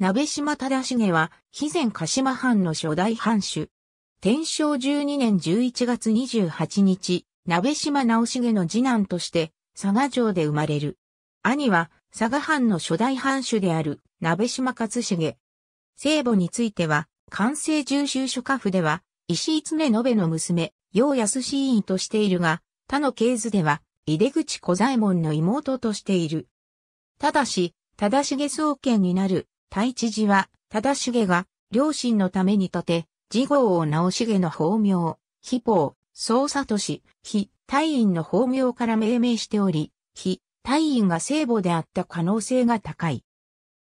鍋島忠重は、肥前鹿島藩の初代藩主。天正12年11月28日、鍋島直重の次男として、佐賀城で生まれる。兄は、佐賀藩の初代藩主である、鍋島勝重。聖母については、関西重修書家府では、石井常延の娘、陽安市員としているが、他の系図では、井出口小左衛門の妹としている。ただし、忠重総研になる太一寺は、忠重が、両親のためにとて、次号を直重の法名、非法、総里氏、非、隊員の法名から命名しており、非、隊員が聖母であった可能性が高い。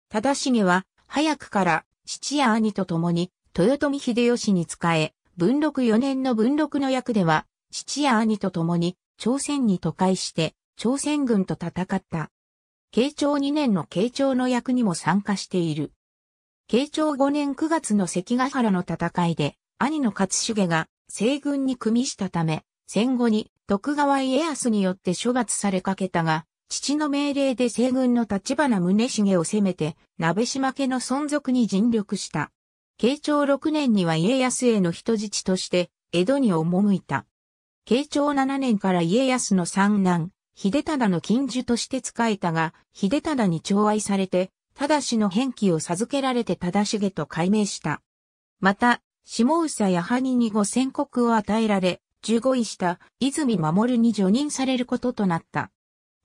忠重は、早くから、父や兄と共に、豊臣秀吉に仕え、文禄4年の文禄の役では、父や兄と共に、朝鮮に都会して、朝鮮軍と戦った。慶長2年の慶長の役にも参加している。慶長5年9月の関ヶ原の戦いで、兄の勝重が西軍に組みしたため、戦後に徳川家康によって処罰されかけたが、父の命令で西軍の立花宗茂を攻めて、鍋島家の存続に尽力した。慶長6年には家康への人質として、江戸に赴いた。慶長7年から家康の三男、秀忠の禁樹として仕えたが、秀忠に寵愛されて、忠氏の返記を授けられて忠重と改名した。また、下佐や萩に五千国を与えられ、十五位した泉守に除任されることとなった。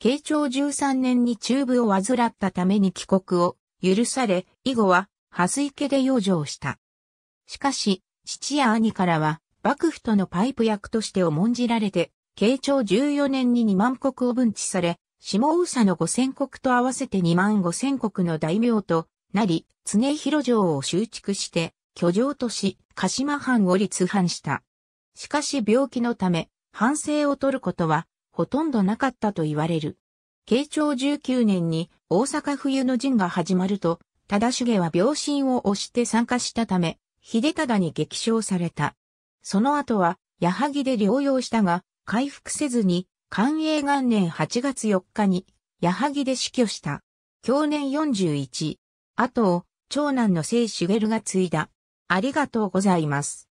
慶長13年に中部を患ったために帰国を許され、以後は、蓮池で養生した。しかし、父や兄からは、幕府とのパイプ役として重んじられて、慶長14年に2万国を分治され、下総の五千国と合わせて2万五千国の大名となり、常広城を修築して、居城とし、鹿島藩を立藩した。しかし病気のため、反省を取ることは、ほとんどなかったと言われる。慶長19年に大阪冬の陣が始まると、忠重は病心を押して参加したため、秀忠に激勝された。その後は、矢作で療養したが、回復せずに、寛永元年8月4日に、矢作で死去した。去年41。あと長男の聖ルが継いだ。ありがとうございます。